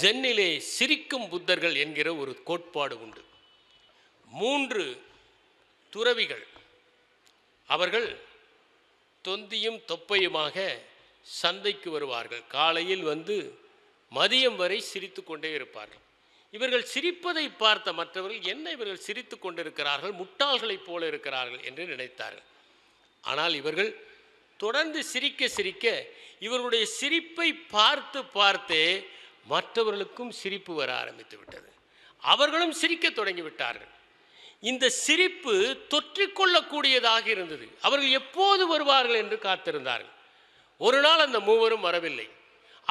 ஜென்னிலே சிரிக்கும் புத்தர்கள் என்கிற ஒரு கோட்பாடு உண்டு மூன்று துறவிகள் அவர்கள் தொந்தியும் தொப்பையுமாக சந்தைக்கு வருவார்கள் காலையில் வந்து மதியம் வரை சிரித்து கொண்டே இருப்பார்கள் இவர்கள் சிரிப்பதை பார்த்த மற்றவர்கள் என்ன இவர்கள் சிரித்து கொண்டிருக்கிறார்கள் முட்டாள்களைப் போல இருக்கிறார்கள் என்று நினைத்தார்கள் ஆனால் இவர்கள் தொடர்ந்து சிரிக்க சிரிக்க இவருடைய சிரிப்பை பார்த்து பார்த்தே மற்றவர்களுக்கும் சிரிப்பு வர ஆரம்பித்து விட்டது அவர்களும் சிரிக்க தொடங்கிவிட்டார்கள் இந்த சிரிப்பு தொற்றிக்கொள்ளக்கூடியதாக இருந்தது அவர்கள் எப்போது வருவார்கள் என்று காத்திருந்தார்கள் ஒரு நாள் அந்த மூவரும் வரவில்லை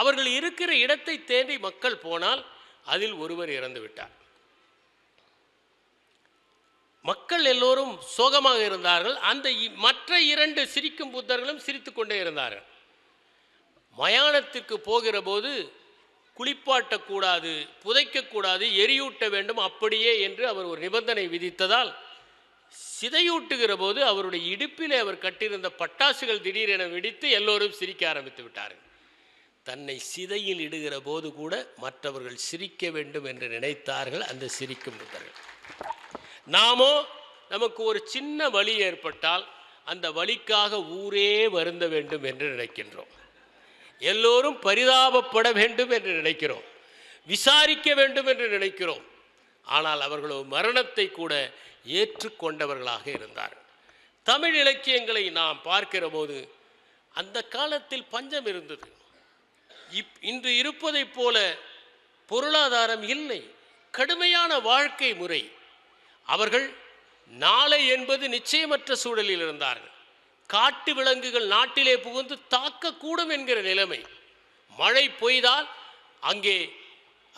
அவர்கள் இருக்கிற இடத்தை தேடி மக்கள் போனால் அதில் ஒருவர் இறந்து விட்டார் மக்கள் எல்லோரும் சோகமாக இருந்தார்கள் அந்த மற்ற இரண்டு சிரிக்கும் புத்தர்களும் சிரித்து கொண்டே இருந்தார்கள் மயானத்துக்கு போகிற போது குளிப்பாட்டக்கூடாது புதைக்கக்கூடாது எரியூட்ட வேண்டும் அப்படியே என்று அவர் ஒரு நிபந்தனை விதித்ததால் சிதையூட்டுகிற போது அவருடைய இடுப்பிலே அவர் கட்டியிருந்த பட்டாசுகள் திடீரென வெடித்து எல்லோரும் சிரிக்க ஆரம்பித்து விட்டார்கள் தன்னை சிதையில் இடுகிற போது கூட மற்றவர்கள் சிரிக்க வேண்டும் என்று நினைத்தார்கள் அந்த சிரிக்கும் புத்தர்கள் நாமோ நமக்கு ஒரு சின்ன வழி ஏற்பட்டால் அந்த வழிக்காக ஊரே வருந்த வேண்டும் என்று நினைக்கின்றோம் எல்லோரும் பரிதாபப்பட வேண்டும் என்று நினைக்கிறோம் விசாரிக்க வேண்டும் என்று நினைக்கிறோம் ஆனால் அவர்களோ மரணத்தை கூட ஏற்றுக்கொண்டவர்களாக இருந்தார் தமிழ் இலக்கியங்களை நாம் பார்க்கிற போது அந்த காலத்தில் பஞ்சம் இருந்தது இப் இன்று இருப்பதைப் போல பொருளாதாரம் இல்லை கடுமையான வாழ்க்கை முறை அவர்கள் நாளை என்பது நிச்சயமற்ற சூழலில் இருந்தார்கள் காட்டு விலங்குகள் நாட்டிலே புகுந்து தாக்கக்கூடும் என்கிற நிலைமை மழை பொய்தால் அங்கே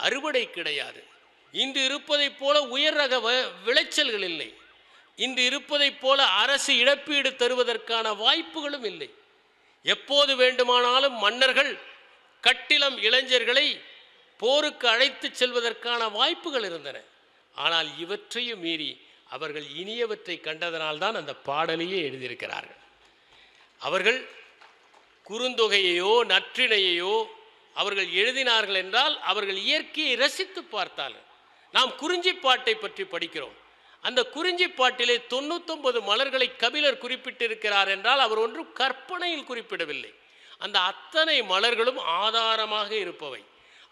அறுவடை கிடையாது இன்று இருப்பதைப் போல உயர் ரக விளைச்சல்கள் இல்லை இன்று இருப்பதைப் போல அரசு இழப்பீடு தருவதற்கான வாய்ப்புகளும் இல்லை எப்போது வேண்டுமானாலும் மன்னர்கள் கட்டிலம் இளைஞர்களை போருக்கு அழைத்து செல்வதற்கான வாய்ப்புகள் இருந்தன ஆனால் இவற்றையும் மீறி அவர்கள் இனியவற்றை கண்டதனால்தான் அந்த பாடலையே எழுதியிருக்கிறார்கள் அவர்கள் குறுந்தொகையையோ நற்றிணையையோ அவர்கள் எழுதினார்கள் என்றால் அவர்கள் இயற்கையை ரசித்து பார்த்தார்கள் நாம் குறிஞ்சிப்பாட்டை பற்றி படிக்கிறோம் அந்த குறிஞ்சி பாட்டிலே தொண்ணூத்தொன்பது மலர்களை கபிலர் குறிப்பிட்டிருக்கிறார் என்றால் அவர் ஒன்றும் கற்பனையில் குறிப்பிடவில்லை அந்த அத்தனை மலர்களும் ஆதாரமாக இருப்பவை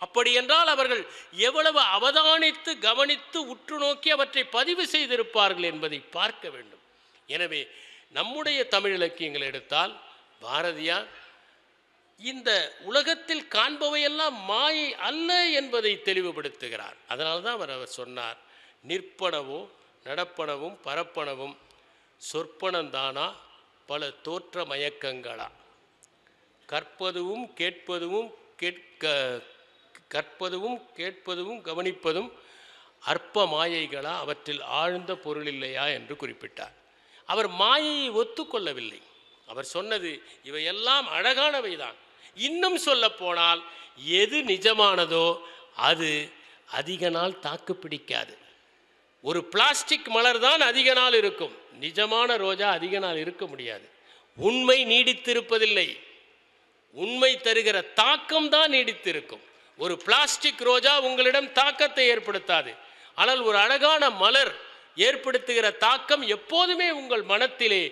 அப்படி என்றால் அவர்கள் எவ்வளவு அவதானித்து கவனித்து உற்று நோக்கி அவற்றை பதிவு செய்திருப்பார்கள் என்பதை பார்க்க வேண்டும் எனவே நம்முடைய தமிழ் இலக்கியங்களை எடுத்தால் பாரதியார் இந்த உலகத்தில் காண்பவையெல்லாம் மாயை அல்ல என்பதை தெளிவுபடுத்துகிறார் அதனால்தான் அவர் அவர் சொன்னார் நிற்பனவோ நடப்பனவும் பரப்பனவும் சொற்பனந்தானா பல தோற்ற மயக்கங்களா கற்பதுவும் கேட்பதுவும் கேட்க கற்பதுவும் கேட்பதும் கவனிப்பதும் அற்ப மாயைகளா அவற்றில் ஆழ்ந்த பொருள் இல்லையா என்று குறிப்பிட்டார் அவர் மாயையை ஒத்துக்கொள்ளவில்லை அவர் சொன்னது இவையெல்லாம் அழகானவை தான் இன்னும் சொல்ல போனால் எது நிஜமானதோ அது அதிக நாள் தாக்கு பிடிக்காது ஒரு பிளாஸ்டிக் மலர் தான் அதிக நாள் இருக்கும் நிஜமான ரோஜா அதிக நாள் இருக்க முடியாது உண்மை நீடித்திருப்பதில்லை உண்மை தருகிற தாக்கம் தான் நீடித்திருக்கும் ஒரு பிளாஸ்டிக் ரோஜா உங்களிடம் தாக்கத்தை ஏற்படுத்தாது ஆனால் ஒரு அழகான மலர் ஏற்படுத்துகிற தாக்கம் எப்போதுமே உங்கள் மனத்திலே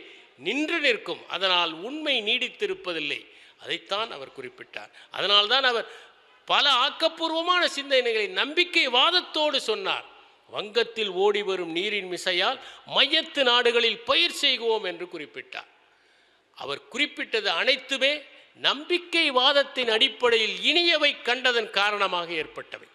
நின்று நிற்கும் அதனால் உண்மை நீடித்திருப்பதில்லை அதைத்தான் அவர் குறிப்பிட்டார் அதனால்தான் அவர் பல ஆக்கப்பூர்வமான சிந்தனைகளை நம்பிக்கை வாதத்தோடு சொன்னார் வங்கத்தில் ஓடி வரும் நீரின் மிசையால் மையத்து நாடுகளில் பயிர் செய்குவோம் என்று குறிப்பிட்டார் அவர் குறிப்பிட்டது அனைத்துமே நம்பிக்கை வாதத்தின் அடிப்படையில் இனியவை கண்டதன் காரணமாக ஏற்பட்டவை